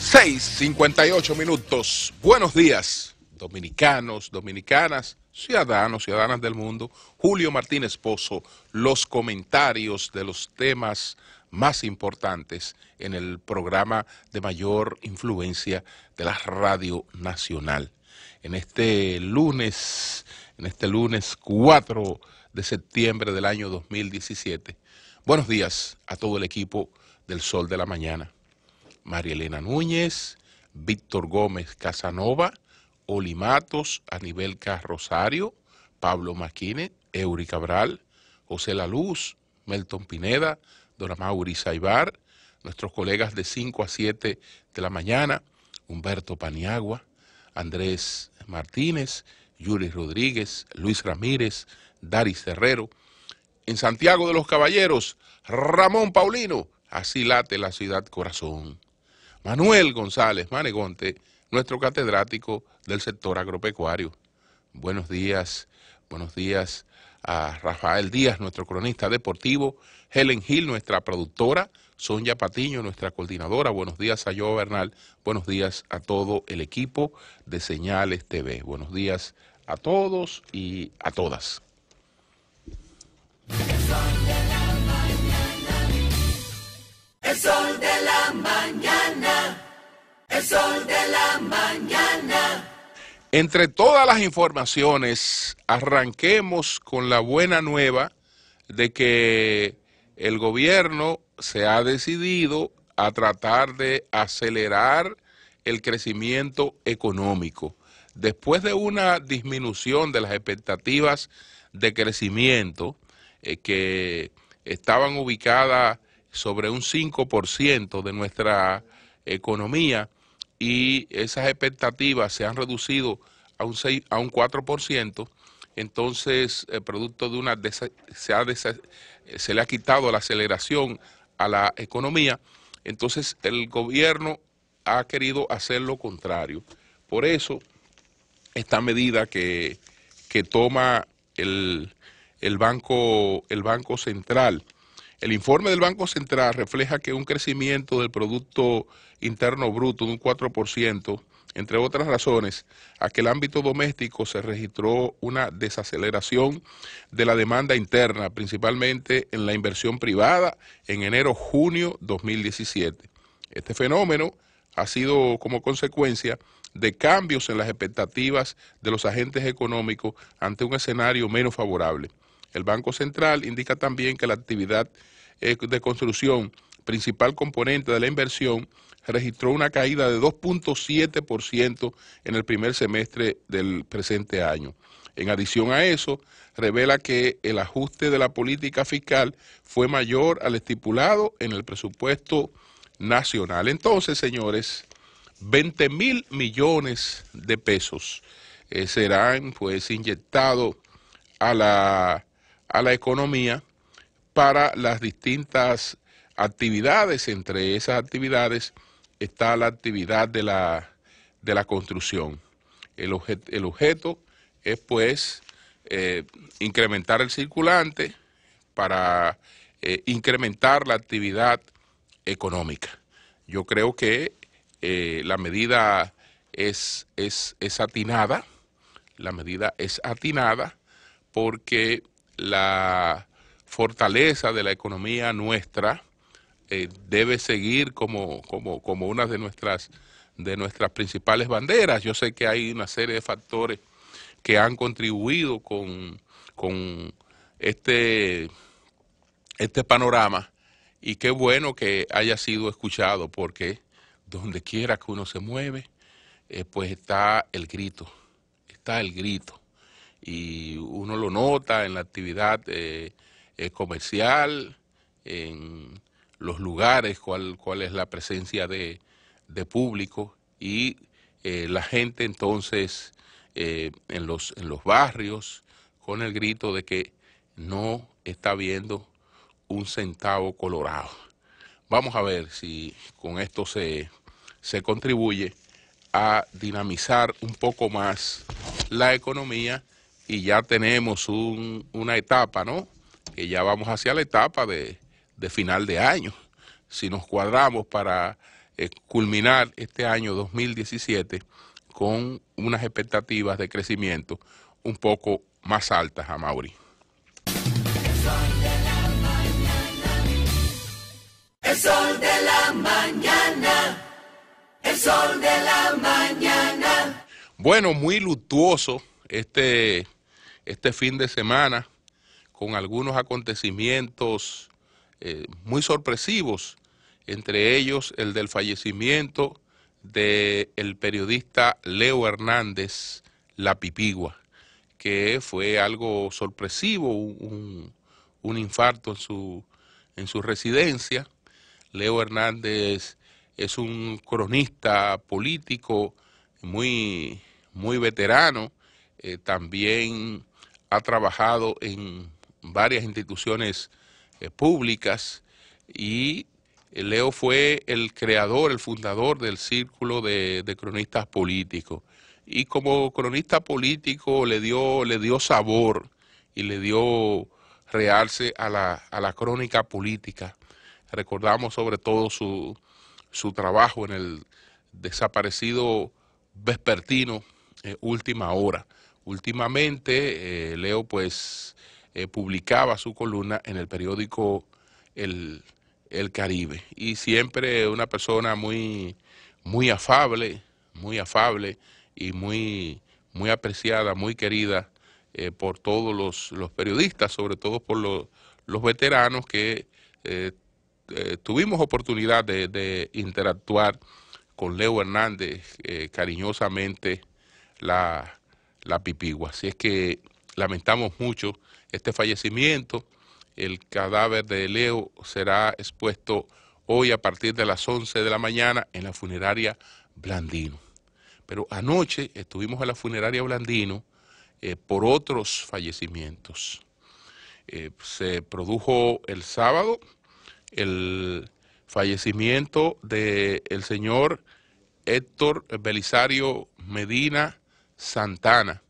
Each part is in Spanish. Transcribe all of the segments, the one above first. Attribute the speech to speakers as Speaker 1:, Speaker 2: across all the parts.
Speaker 1: 6:58 minutos. Buenos días, dominicanos, dominicanas, ciudadanos, ciudadanas del mundo. Julio Martínez Pozo, los comentarios de los temas más importantes en el programa de mayor influencia de la Radio Nacional. En este lunes, en este lunes 4 de septiembre del año 2017. Buenos días a todo el equipo del Sol de la Mañana. María Elena Núñez, Víctor Gómez Casanova, Olimatos, Anibel Rosario, Pablo Maquine, Eury Cabral, José La Luz, Melton Pineda, Dora Mauri Saibar, nuestros colegas de 5 a 7 de la mañana, Humberto Paniagua, Andrés Martínez, Yuri Rodríguez, Luis Ramírez, Daris Herrero. En Santiago de los Caballeros, Ramón Paulino, así late la ciudad corazón. Manuel González Manegonte, nuestro catedrático del sector agropecuario. Buenos días, buenos días a Rafael Díaz, nuestro cronista deportivo, Helen Gil, nuestra productora, Sonia Patiño, nuestra coordinadora. Buenos días a Joa Bernal, buenos días a todo el equipo de Señales TV. Buenos días a todos y a todas. El sol de la mañana. El sol de la mañana. Entre todas las informaciones, arranquemos con la buena nueva de que el gobierno se ha decidido a tratar de acelerar el crecimiento económico. Después de una disminución de las expectativas de crecimiento eh, que estaban ubicadas sobre un 5% de nuestra economía, y esas expectativas se han reducido a un, a un 4%, entonces eh, producto de una se, ha se le ha quitado la aceleración a la economía, entonces el gobierno ha querido hacer lo contrario. Por eso, esta medida que, que toma el, el, banco, el Banco Central, el informe del Banco Central refleja que un crecimiento del Producto Interno Bruto de un 4%, entre otras razones, a que el ámbito doméstico se registró una desaceleración de la demanda interna, principalmente en la inversión privada en enero-junio 2017. Este fenómeno ha sido como consecuencia de cambios en las expectativas de los agentes económicos ante un escenario menos favorable. El Banco Central indica también que la actividad eh, de construcción, principal componente de la inversión, registró una caída de 2.7% en el primer semestre del presente año. En adición a eso, revela que el ajuste de la política fiscal fue mayor al estipulado en el presupuesto nacional. Entonces, señores, 20 mil millones de pesos eh, serán pues inyectados a la a la economía para las distintas actividades. Entre esas actividades está la actividad de la, de la construcción. El, objeto es pues eh, incrementar el circulante para eh, incrementar la actividad económica. Yo creo que eh, la medida es, es, es atinada, la medida es atinada porque la fortaleza de la economía nuestra eh, debe seguir como, una de nuestras, de nuestras principales banderas. Yo sé que hay una serie de factores que han contribuido con, con este, este panorama y qué bueno que haya sido escuchado porque donde quiera que uno se mueve, eh, pues está el grito, está el grito y uno lo nota en la actividad eh, eh, comercial, en los lugares, cuál, cuál es la presencia de, de público y eh, la gente entonces en, los, en los barrios con el grito de que no está viendo un centavo colorado. Vamos a ver si con esto se, se contribuye a dinamizar un poco más la economía y ya tenemos una etapa, ¿no? Que ya vamos hacia la etapa de, final de año. Si nos cuadramos para eh, culminar este año 2017 con unas expectativas de crecimiento un poco más altas a Mauri. El sol de la mañana. El sol de la mañana. Bueno, muy luctuoso este este fin de semana con algunos acontecimientos eh, muy sorpresivos, entre ellos el del fallecimiento del periodista Leo Hernández La Pipigua, que fue algo sorpresivo, un, infarto en su, en su residencia. Leo Hernández es un cronista político muy, muy veterano, eh, también ha trabajado en varias instituciones eh, públicas y Leo fue el creador, el fundador del círculo de, cronistas políticos. Y como cronista político le dio, le dio sabor y le dio realce a la, a la crónica política. Recordamos sobre todo su, su trabajo en el desaparecido vespertino eh, Última Hora. Últimamente, eh, Leo pues eh, publicaba su columna en el periódico el, Caribe y siempre una persona muy, muy afable, muy afable y muy, muy apreciada, muy querida eh, por todos los, periodistas, sobre todo por los, veteranos que tuvimos oportunidad de, de, interactuar con Leo Hernández cariñosamente la la pipigua. Así es que lamentamos mucho este fallecimiento. El cadáver de Leo será expuesto hoy a partir de las 11 de la mañana en la funeraria Blandino. Pero anoche estuvimos en la funeraria Blandino eh, por otros fallecimientos. Eh, se produjo el sábado el fallecimiento del señor Héctor Belisario Medina Santana.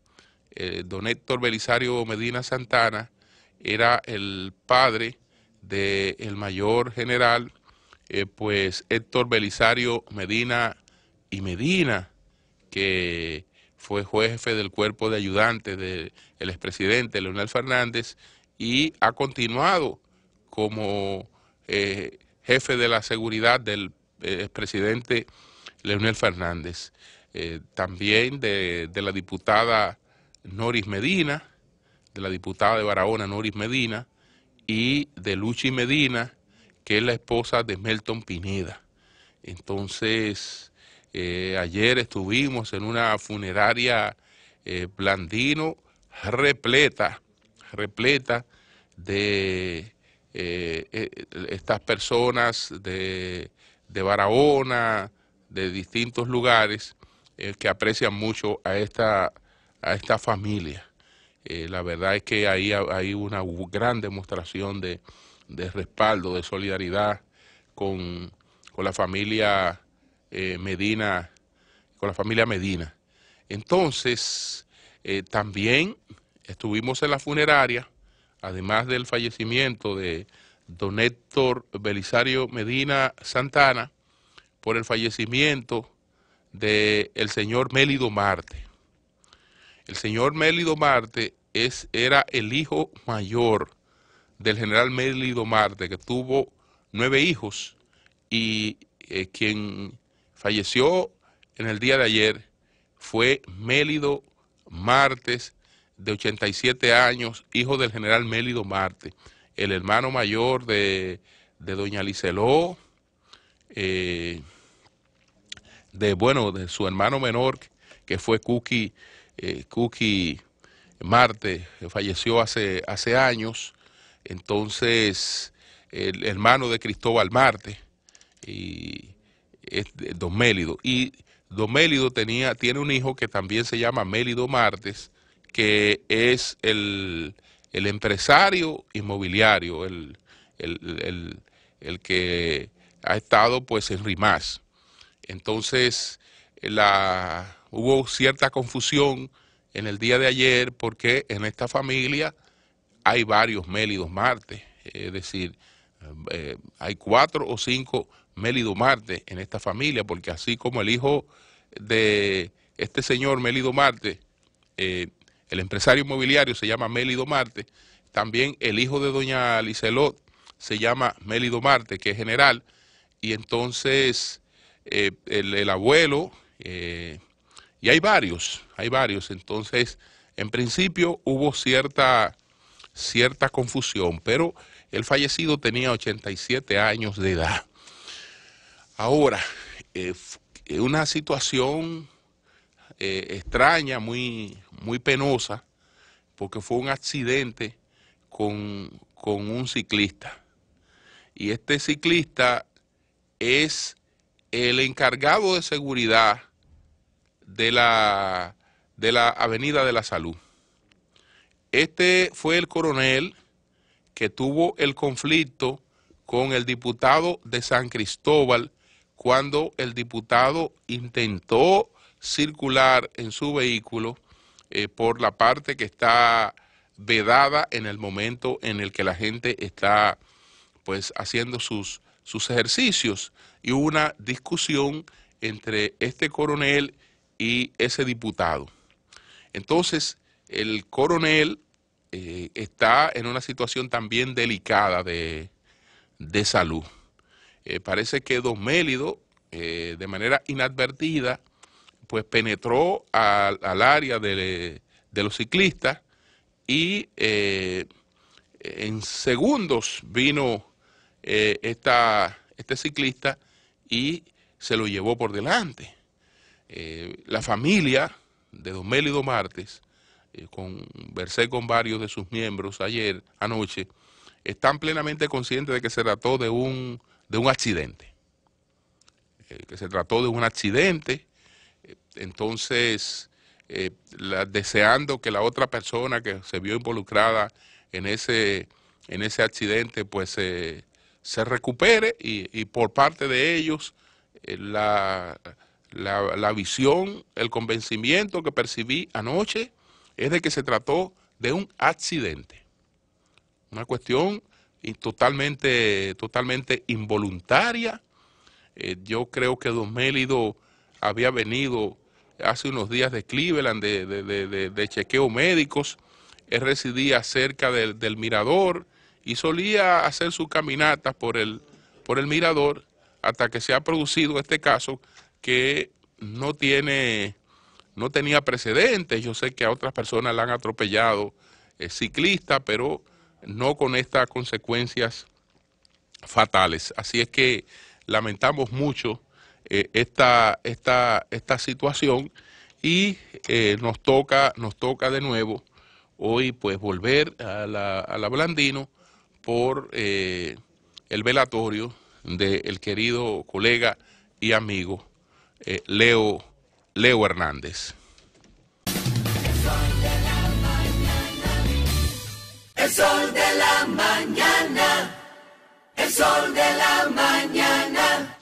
Speaker 1: Eh, don Héctor Belisario Medina Santana era el padre del mayor general, eh, pues Héctor Belisario Medina y Medina, que fue juez jefe del cuerpo de ayudantes del expresidente Leonel Fernández y ha continuado como eh, jefe de la seguridad del expresidente Leonel Fernández. Eh, también de, la diputada Noris Medina, de la diputada de Barahona Noris Medina, y de Luchi Medina, que es la esposa de Melton Pineda. Entonces, eh, ayer estuvimos en una funeraria eh, Blandino repleta, repleta de estas personas de, de Barahona, de distintos lugares eh, que aprecian mucho a esta, a esta familia. Eh, la verdad es que ahí hay una gran demostración de, de respaldo, de solidaridad con, con la familia eh, Medina, con la familia Medina. Entonces, también estuvimos en la funeraria, además del fallecimiento de don Héctor Belisario Medina Santana, por el fallecimiento del señor Mélido Marte. El señor Mélido Marte es, era el hijo mayor del general Mélido Marte, que tuvo nueve hijos y eh, quien falleció en el día de ayer fue Mélido Martes, de 87 años, hijo del general Mélido Marte, el hermano mayor de, de doña Liceló. Eh, de, bueno, de su hermano menor, que fue Cookie, eh, Cookie Marte, falleció hace, hace años, entonces el hermano de Cristóbal Marte, y es Don Mélido. Y Don Mélido tenía, tiene un hijo que también se llama Mélido Martes, que es el, el empresario inmobiliario, el, el, el, que ha estado pues en Rimas. Entonces, la, hubo cierta confusión en el día de ayer porque en esta familia hay varios Mélidos Martes. es decir, eh, hay cuatro o cinco Mélido Marte en esta familia, porque así como el hijo de este señor Mélido Marte, eh, el empresario inmobiliario se llama Mélido Marte, también el hijo de doña Licelot se llama Mélido Marte, que es general, y entonces eh, el, abuelo, eh, y hay varios, hay varios. Entonces, en principio hubo cierta, cierta confusión, pero el fallecido tenía 87 años de edad. Ahora, eh, una situación extraña, muy, muy penosa, porque fue un accidente con, con un ciclista. Y este ciclista es el encargado de seguridad de la, de la Avenida de la Salud. Este fue el coronel que tuvo el conflicto con el diputado de San Cristóbal cuando el diputado intentó circular en su vehículo eh, por la parte que está vedada en el momento en el que la gente está pues haciendo sus sus ejercicios y hubo una discusión entre este coronel y ese diputado. Entonces, el coronel eh, está en una situación también delicada de, salud. Eh, parece que Don eh, de manera inadvertida, pues penetró al, área de, de, los ciclistas y eh, en segundos vino eh, esta, este ciclista y se lo llevó por delante. Eh, la familia de Don Melido Martes, eh, conversé con varios de sus miembros ayer, anoche, están plenamente conscientes de que se trató de un, de un accidente. Eh, que se trató de un accidente, entonces deseando que la otra persona que se vio involucrada en ese, en ese accidente pues se se recupere y, por parte de ellos eh, la, la, la visión, el convencimiento que percibí anoche es de que se trató de un accidente, una cuestión totalmente, totalmente involuntaria. Eh, yo creo que Don Mélido había venido hace unos días de Cleveland de, chequeo médicos. Él residía cerca del, del, mirador y solía hacer sus caminatas por el, por el mirador hasta que se ha producido este caso que no tiene, no tenía precedentes. Yo sé que a otras personas la han atropellado eh, ciclista pero no con estas consecuencias fatales. Así es que lamentamos mucho eh, esta, esta, esta, situación y eh, nos, toca, nos toca de nuevo hoy pues volver a la, a la Blandino por eh, el velatorio del querido colega y amigo eh, Leo, Leo Hernández. El sol de la mañana. El sol de la mañana.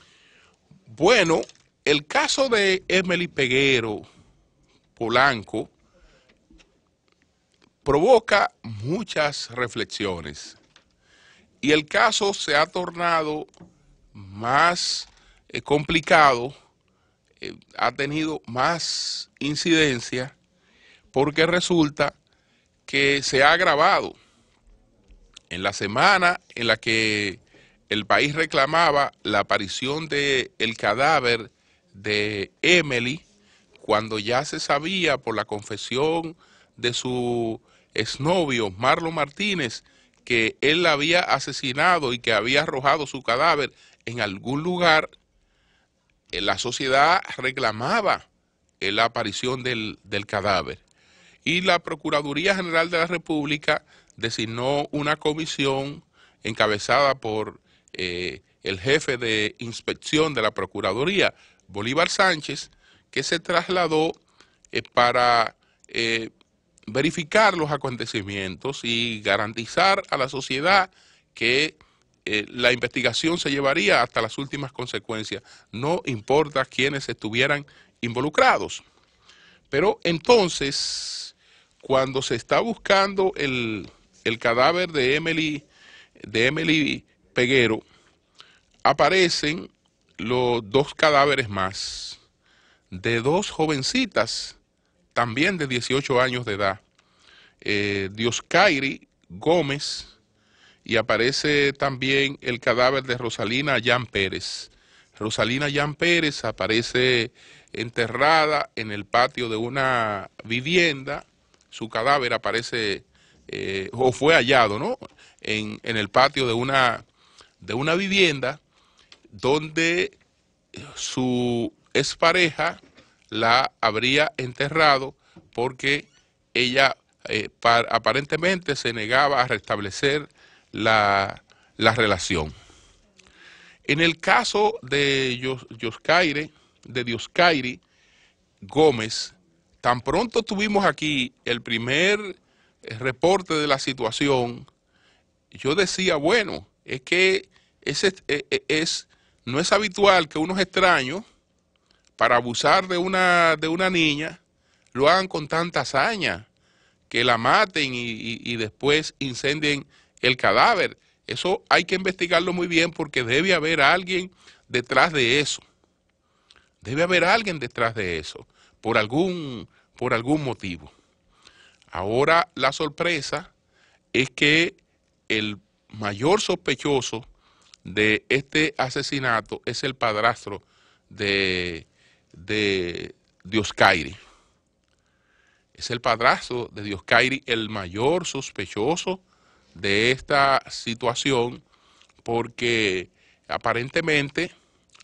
Speaker 1: Bueno, el caso de Emily Peguero Polanco provoca muchas reflexiones. Y el caso se ha tornado más eh, complicado, eh, ha tenido más incidencia, porque resulta que se ha agravado. En la semana en la que el país reclamaba la aparición del el cadáver de Emily, cuando ya se sabía por la confesión de su exnovio Marlon Martínez que él había asesinado y que había arrojado su cadáver en algún lugar, eh, la sociedad reclamaba eh, la aparición del, cadáver. Y la Procuraduría General de la República designó una comisión encabezada por eh, el jefe de inspección de la Procuraduría, Bolívar Sánchez, que se trasladó para verificar los acontecimientos y garantizar a la sociedad que eh, la investigación se llevaría hasta las últimas consecuencias, no importa quiénes estuvieran involucrados. Pero entonces, cuando se está buscando el, cadáver de Emily, de Emily Peguero, aparecen los dos cadáveres más de dos jovencitas también de 18 años de edad, Dios eh, Dioscairi Gómez, y aparece también el cadáver de Rosalina Jan Pérez. Rosalina Jan Pérez aparece enterrada en el patio de una vivienda, su cadáver aparece eh, o fue hallado ¿no? en, el patio de una, de una vivienda donde su expareja la habría enterrado porque ella eh, aparentemente se negaba a restablecer la, relación. En el caso de Dioscaire, de Dioscaire Gómez, tan pronto tuvimos aquí el primer eh, reporte de la situación, yo decía, bueno, es que e, e, es no es habitual que unos extraños para abusar de una, de una niña, lo hagan con tanta hazaña, que la maten y, después incendien el cadáver. Eso hay que investigarlo muy bien porque debe haber alguien detrás de eso. Debe haber alguien detrás de eso, por algún, por algún motivo. Ahora la sorpresa es que el mayor sospechoso de este asesinato es el padrastro de de Dioscairi. Es el padrazo de Dioscairi, el mayor sospechoso de esta situación, porque aparentemente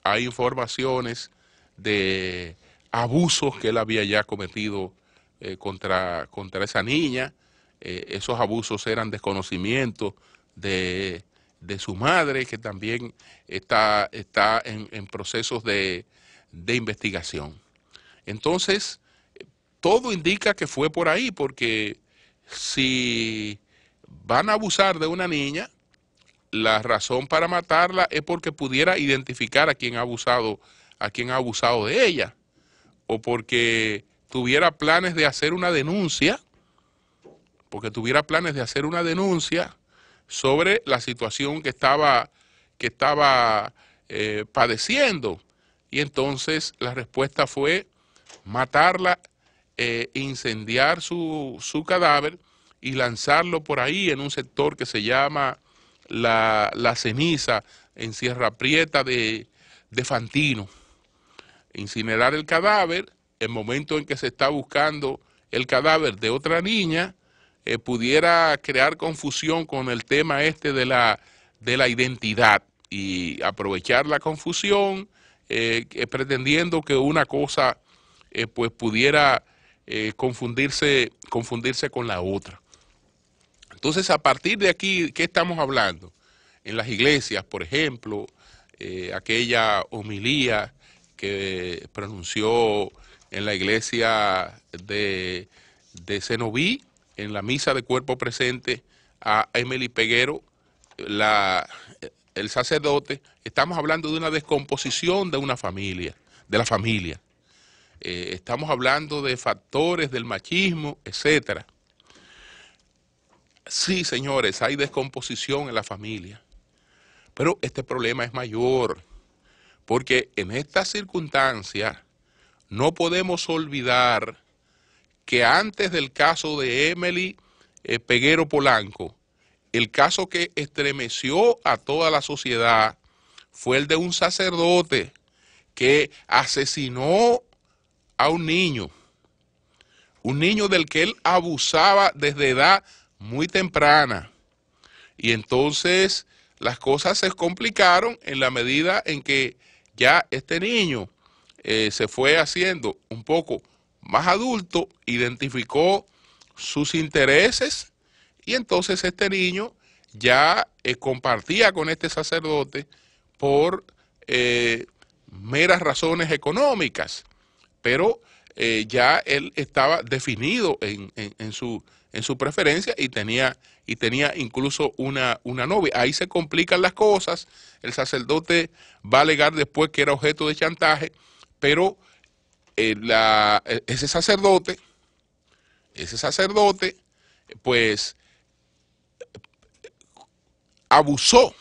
Speaker 1: hay informaciones de abusos que él había ya cometido eh, contra, contra, esa niña. Eh, esos abusos eran desconocimiento de, su madre, que también está, está en procesos de, de investigación. Entonces, todo indica que fue por ahí, porque si van a abusar de una niña, la razón para matarla es porque pudiera identificar a quien ha abusado, a quien ha abusado de ella, o porque tuviera planes de hacer una denuncia, porque tuviera planes de hacer una denuncia sobre la situación que estaba, que estaba eh, padeciendo. Y entonces la respuesta fue matarla, eh, incendiar su, su, cadáver y lanzarlo por ahí en un sector que se llama La, Ceniza, en Sierra Prieta de, Fantino. Incinerar el cadáver, el momento en que se está buscando el cadáver de otra niña, eh, pudiera crear confusión con el tema este de la, de la identidad y aprovechar la confusión eh, eh, pretendiendo que una cosa eh, pues pudiera confundirse, confundirse con la otra. Entonces, a partir de aquí, ¿qué estamos hablando? En las iglesias, por ejemplo, aquella homilía que pronunció en la iglesia de, de en la misa de cuerpo presente, a Emily Peguero, la el sacerdote, estamos hablando de una descomposición de una familia, de la familia. Eh, estamos hablando de factores del machismo, etcétera. Sí, señores, hay descomposición en la familia, pero este problema es mayor, porque en esta circunstancia no podemos olvidar que antes del caso de Emily eh, Peguero Polanco, el caso que estremeció a toda la sociedad fue el de un sacerdote que asesinó a un niño, un niño del que él abusaba desde edad muy temprana. Y entonces las cosas se complicaron en la medida en que ya este niño eh, se fue haciendo un poco más adulto, identificó sus intereses y entonces este niño ya eh, compartía con este sacerdote por eh, meras razones económicas, pero eh, ya él estaba definido en, su, en su preferencia y tenía, y tenía incluso una, una novia. Ahí se complican las cosas, el sacerdote va a alegar después que era objeto de chantaje, pero e, ese sacerdote, ese sacerdote, pues abusó,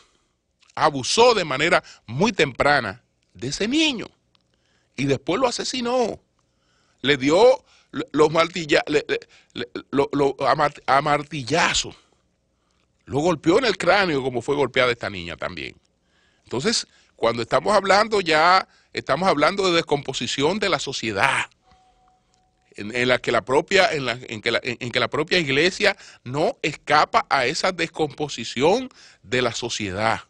Speaker 1: abusó de manera muy temprana de ese niño y después lo asesinó. Le dio los martilla, a martillazo. Lo golpeó en el cráneo como fue golpeada esta niña también. Entonces, cuando estamos hablando ya, estamos hablando de descomposición de la sociedad en, la que la propia, en, la, en que la, en, que la propia iglesia no escapa a esa descomposición de la sociedad.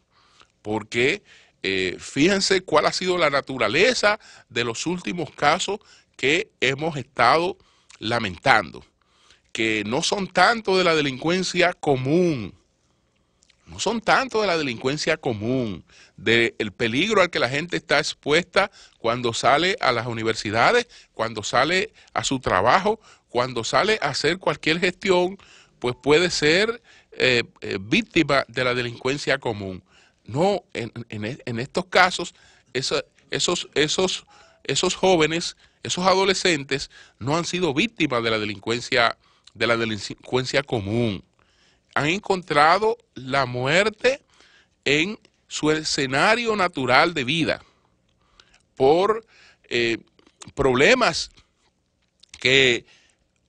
Speaker 1: Porque eh, fíjense cuál ha sido la naturaleza de los últimos casos que hemos estado lamentando, que no son tanto de la delincuencia común, no son tanto de la delincuencia común, del peligro al que la gente está expuesta cuando sale a las universidades, cuando sale a su trabajo, cuando sale a hacer cualquier gestión, pues puede ser eh, eh, víctima de la delincuencia común. No, en, e, estos casos, esos, esos, esos jóvenes, esos adolescentes no han sido víctimas de la delincuencia, de la delincuencia común han encontrado la muerte en su escenario natural de vida por eh, problemas que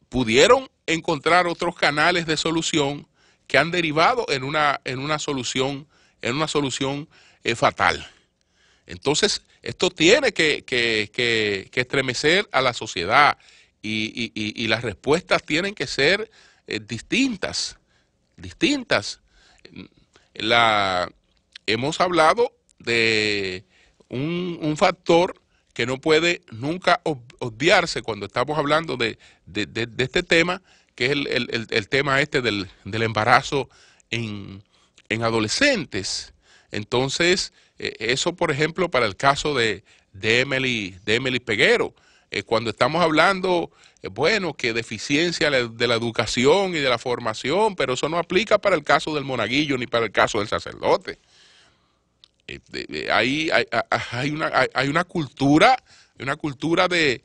Speaker 1: pudieron encontrar otros canales de solución que han derivado en una, en una solución, en una solución eh, fatal. Entonces, esto tiene que, estremecer a la sociedad y, las respuestas tienen que ser eh, distintas distintas. La, hemos hablado de un, factor que no puede nunca obviarse cuando estamos hablando de, este tema, que es el, tema este del, embarazo en, adolescentes. Entonces, eh, eso, por ejemplo, para el caso de, de, Emily, de Emily Peguero, eh, cuando estamos hablando bueno, que deficiencia de la educación y de la formación, pero eso no aplica para el caso del monaguillo ni para el caso del sacerdote. Este, eh, hay, una, hay, una, cultura, una cultura de,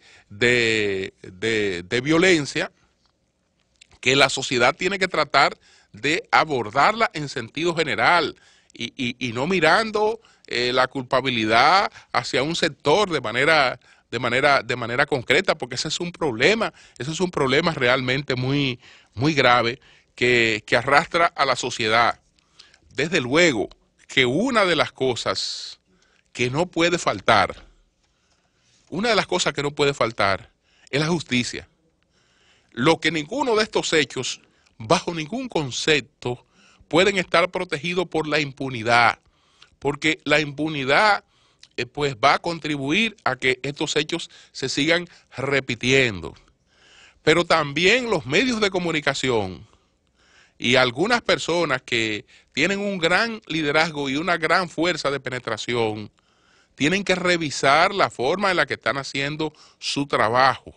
Speaker 1: violencia que la sociedad tiene que tratar de abordarla en sentido general y, y, no mirando eh, la culpabilidad hacia un sector de manera de manera, de manera concreta, porque ese es un problema, ese es un problema realmente muy, muy grave que, que arrastra a la sociedad. Desde luego que una de las cosas que no puede faltar, una de las cosas que no puede faltar es la justicia. Lo que ninguno de estos hechos, bajo ningún concepto, pueden estar protegidos por la impunidad, porque la impunidad eh, pues va a contribuir a que estos hechos se sigan repitiendo. Pero también los medios de comunicación y algunas personas que tienen un gran liderazgo y una gran fuerza de penetración, tienen que revisar la forma en la que están haciendo su trabajo.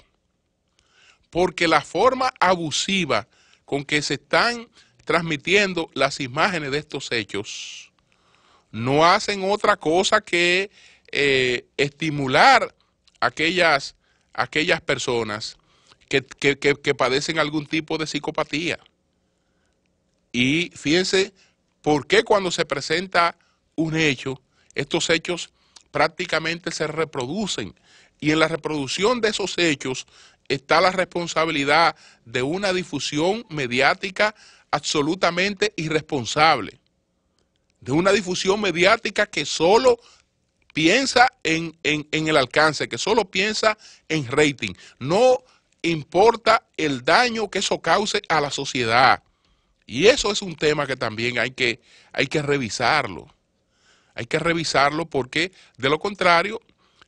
Speaker 1: Porque la forma abusiva con que se están transmitiendo las imágenes de estos hechos no hacen otra cosa que eh, estimular aquellas, aquellas personas que, que padecen algún tipo de psicopatía. Y fíjense por qué cuando se presenta un hecho, estos hechos prácticamente se reproducen. Y en la reproducción de esos hechos está la responsabilidad de una difusión mediática absolutamente irresponsable, de una difusión mediática que solo piensa en, el alcance, que solo piensa en rating. No importa el daño que eso cause a la sociedad. Y eso es un tema que también hay que, hay que revisarlo. Hay que revisarlo porque de lo contrario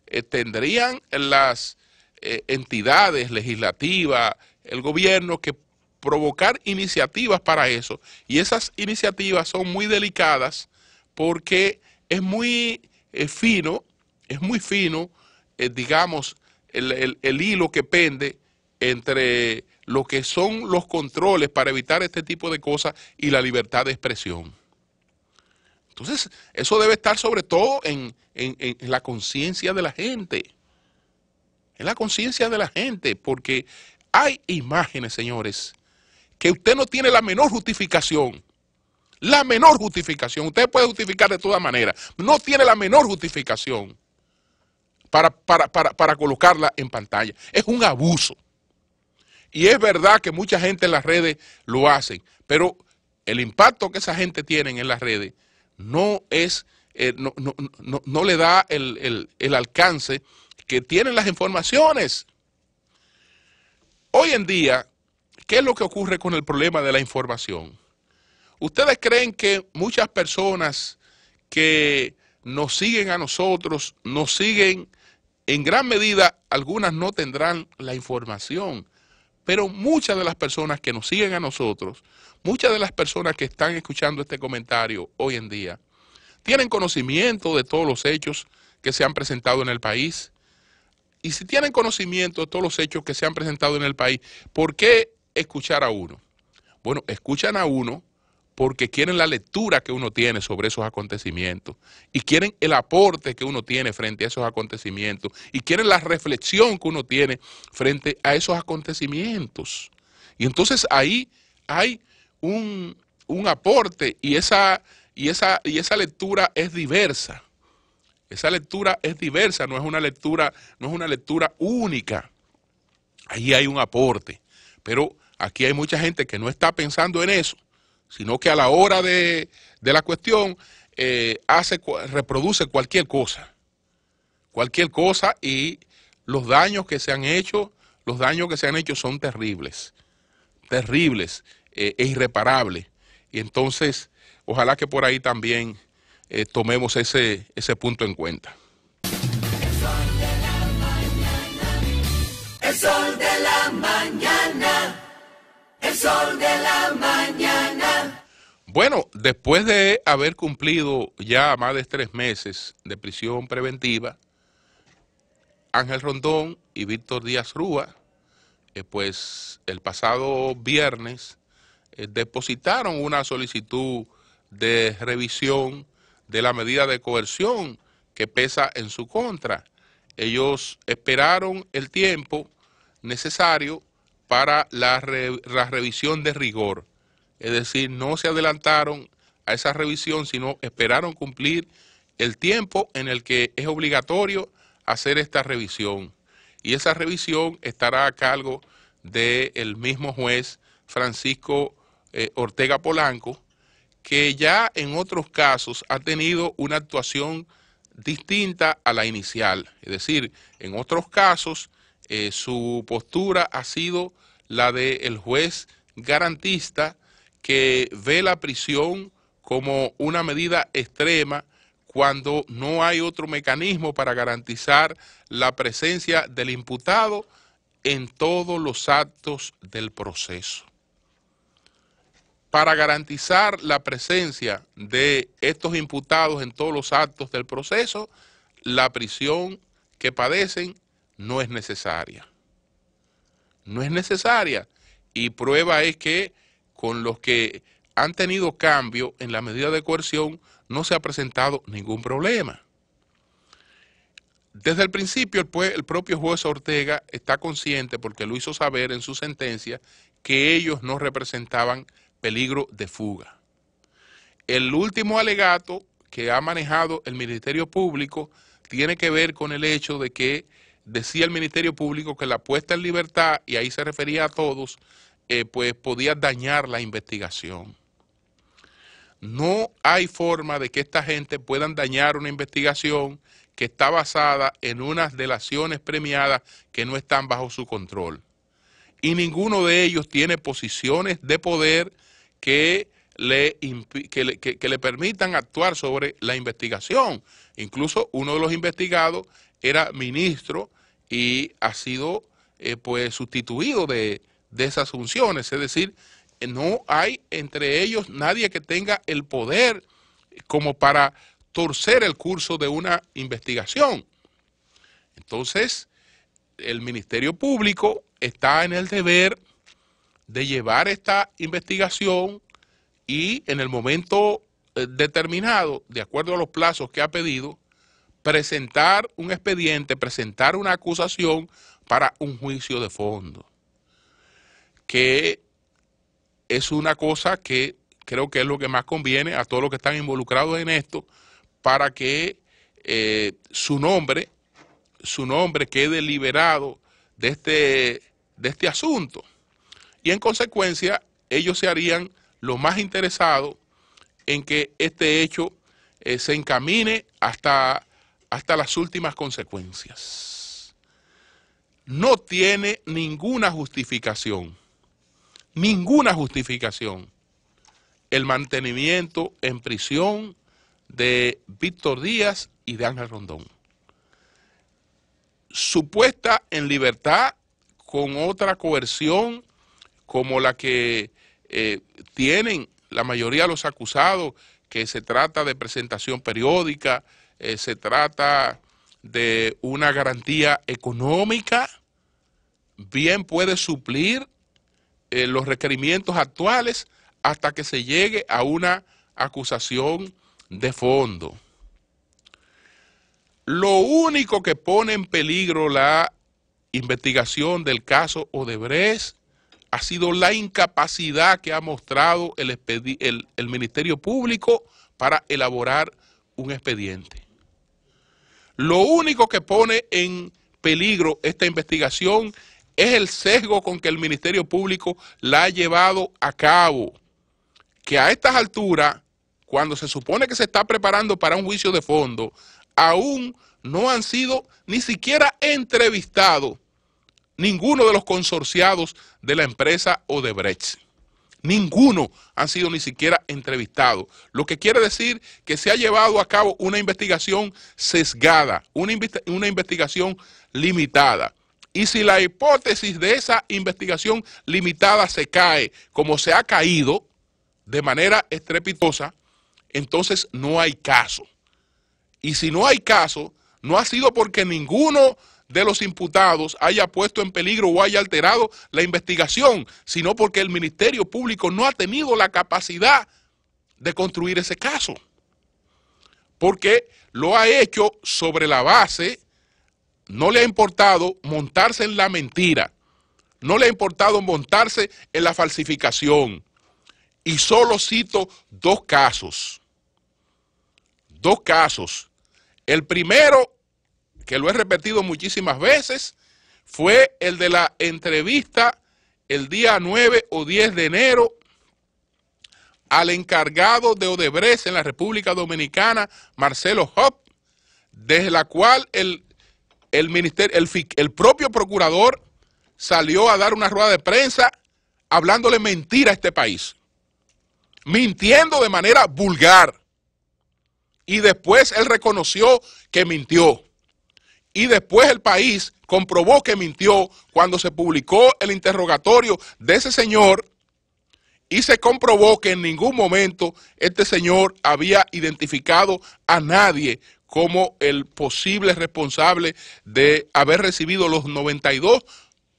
Speaker 1: eh, tendrían las eh, entidades legislativas, el gobierno que provocar iniciativas para eso. Y esas iniciativas son muy delicadas porque es muy es fino, es muy fino, eh, digamos, el, hilo que pende entre lo que son los controles para evitar este tipo de cosas y la libertad de expresión. Entonces, eso debe estar sobre todo en la conciencia de la gente. En la conciencia de la gente, porque hay imágenes, señores, que usted no tiene la menor justificación la menor justificación. Usted puede justificar de todas maneras. No tiene la menor justificación para, colocarla en pantalla. Es un abuso. Y es verdad que mucha gente en las redes lo hacen, pero el impacto que esa gente tiene en las redes no es, eh, no, no, no, no, le da el alcance que tienen las informaciones. Hoy en día, ¿qué es lo que ocurre con el problema de la información? ¿Ustedes creen que muchas personas que nos siguen a nosotros, nos siguen en gran medida, algunas no tendrán la información, pero muchas de las personas que nos siguen a nosotros, muchas de las personas que están escuchando este comentario hoy en día, tienen conocimiento de todos los hechos que se han presentado en el país. Y si tienen conocimiento de todos los hechos que se han presentado en el país, ¿por qué escuchar a uno? Bueno, escuchan a uno porque quieren la lectura que uno tiene sobre esos acontecimientos y quieren el aporte que uno tiene frente a esos acontecimientos y quieren la reflexión que uno tiene frente a esos acontecimientos. Y entonces ahí hay un, aporte y esa, y, esa, y esa lectura es diversa. Esa lectura es diversa, no es una lectura, no es una lectura única. Ahí hay un aporte, pero aquí hay mucha gente que no está pensando en eso sino que a la hora de, la cuestión eh, hace, reproduce cualquier cosa, cualquier cosa y los daños que se han hecho, los daños que se han hecho son terribles, terribles eh, e irreparables. Y entonces, ojalá que por ahí también eh, tomemos ese, ese punto en cuenta. El sol de la mañana, el sol de la mañana. Bueno, después de haber cumplido ya más de tres meses de prisión preventiva, Ángel Rondón y Víctor Díaz Rúa, eh, pues el pasado viernes eh, depositaron una solicitud de revisión de la medida de coerción que pesa en su contra. Ellos esperaron el tiempo necesario para la revisión de rigor es decir, no se adelantaron a esa revisión, sino esperaron cumplir el tiempo en el que es obligatorio hacer esta revisión. Y esa revisión estará a cargo del mismo juez Francisco eh, Ortega Polanco, que ya en otros casos ha tenido una actuación distinta a la inicial. Es decir, en otros casos eh, su postura ha sido la del juez garantista que ve la prisión como una medida extrema cuando no hay otro mecanismo para garantizar la presencia del imputado en todos los actos del proceso. Para garantizar la presencia de estos imputados en todos los actos del proceso, la prisión que padecen no es necesaria. No es necesaria. Y prueba es que con los que han tenido cambio en la medida de coerción, no se ha presentado ningún problema. Desde el principio, el, propio juez Ortega está consciente, porque lo hizo saber en su sentencia, que ellos no representaban peligro de fuga. El último alegato que ha manejado el Ministerio Público tiene que ver con el hecho de que decía el Ministerio Público que la puesta en libertad, y ahí se refería a todos, eh, pues podía dañar la investigación. No hay forma de que esta gente puedan dañar una investigación que está basada en unas delaciones premiadas que no están bajo su control. Y ninguno de ellos tiene posiciones de poder que le, permitan actuar sobre la investigación. Incluso uno de los investigados era ministro y ha sido eh, pues sustituido de, de esas funciones, es decir, no hay entre ellos nadie que tenga el poder como para torcer el curso de una investigación. Entonces, el Ministerio Público está en el deber de llevar esta investigación y en el momento eh, determinado, de acuerdo a los plazos que ha pedido, presentar un expediente, presentar una acusación para un juicio de fondo que es una cosa que creo que es lo que más conviene a todos los que están involucrados en esto para que eh, su nombre, su nombre quede liberado de este, de este asunto. Y en consecuencia, ellos se harían los más interesados en que este hecho eh, se encamine hasta, hasta las últimas consecuencias. No tiene ninguna justificación ninguna justificación el mantenimiento en prisión de Víctor Díaz y de Ángel Rondón. Supuesta en libertad con otra coerción como la que eh, tienen la mayoría de los acusados, que se trata de presentación periódica, eh, se trata de una garantía económica, bien puede suplir eh, los requerimientos actuales hasta que se llegue a una acusación de fondo. Lo único que pone en peligro la investigación del caso Odebrecht ha sido la incapacidad que ha mostrado el, el, el, Ministerio Público para elaborar un expediente. Lo único que pone en peligro esta investigación es el sesgo con que el Ministerio Público la ha llevado a cabo. Que a estas alturas, cuando se supone que se está preparando para un juicio de fondo, aún no han sido ni siquiera entrevistados ninguno de los consorciados de la empresa Odebrecht. Ninguno han sido ni siquiera entrevistados. Lo que quiere decir que se ha llevado a cabo una investigación sesgada, una, una investigación limitada. Y si la hipótesis de esa investigación limitada se cae, como se ha caído de manera estrepitosa, entonces no hay caso. Y si no hay caso, no ha sido porque ninguno de los imputados haya puesto en peligro o haya alterado la investigación, sino porque el Ministerio Público no ha tenido la capacidad de construir ese caso. Porque lo ha hecho sobre la base no le ha importado montarse en la mentira. No le ha importado montarse en la falsificación. Y solo cito dos casos. Dos casos. El primero, que lo he repetido muchísimas veces, fue el de la entrevista el día 9 o 10 de enero al encargado de Odebrecht en la República Dominicana, Marcelo Hop, desde la cual el el, el, propio procurador salió a dar una rueda de prensa hablándole mentira a este país, mintiendo de manera vulgar. Y después él reconoció que mintió. Y después el país comprobó que mintió cuando se publicó el interrogatorio de ese señor y se comprobó que en ningún momento este señor había identificado a nadie como el posible responsable de haber recibido los 92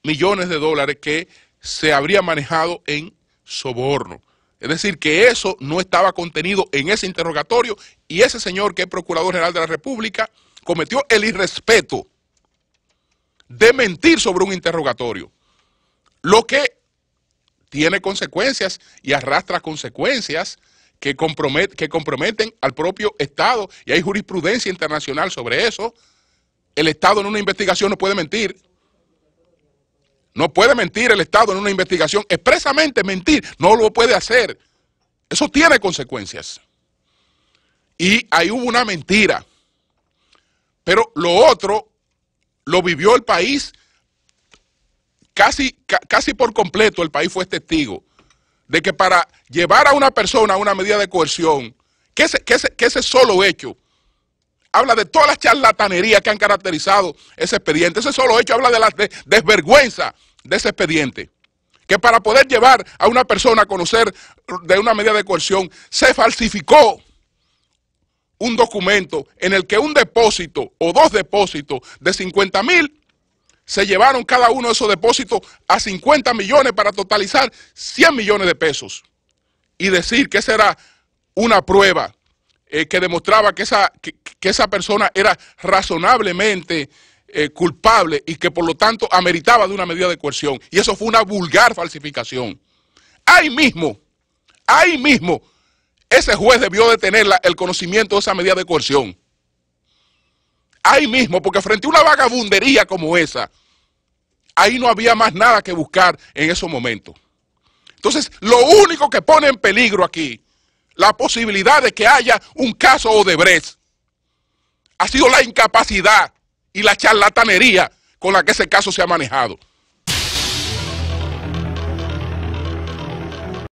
Speaker 1: millones de dólares que se habría manejado en soborno. Es decir, que eso no estaba contenido en ese interrogatorio y ese señor que es Procurador General de la República cometió el irrespeto de mentir sobre un interrogatorio, lo que tiene consecuencias y arrastra consecuencias que, que comprometen al propio Estado y hay jurisprudencia internacional sobre eso. El Estado en una investigación no puede mentir. No puede mentir el Estado en una investigación. Expresamente mentir no lo puede hacer. Eso tiene consecuencias. Y ahí hubo una mentira. Pero lo otro lo vivió el país casi, casi por completo. El país fue testigo de que para llevar a una persona a una medida de coerción, que ese, solo hecho habla de todas las charlatanerías que han caracterizado ese expediente. Ese solo hecho habla de la desvergüenza de ese expediente. Que para poder llevar a una persona a conocer de una medida de coerción, se falsificó un documento en el que un depósito o dos depósitos de 50 mil se llevaron cada uno de esos depósitos a 50 millones para totalizar 100 millones de pesos. Y decir que esa era una prueba eh, que demostraba que esa, que, esa persona era razonablemente eh, culpable y que por lo tanto ameritaba de una medida de coerción. Y eso fue una vulgar falsificación. Ahí mismo, ahí mismo, ese juez debió de tener el conocimiento de esa medida de coerción. Ahí mismo, porque frente a una vagabundería como esa, ahí no había más nada que buscar en esos momentos. Entonces, lo único que pone en peligro aquí, la posibilidad de que haya un caso Odebrecht, ha sido la incapacidad y la charlatanería con la que ese caso se ha manejado.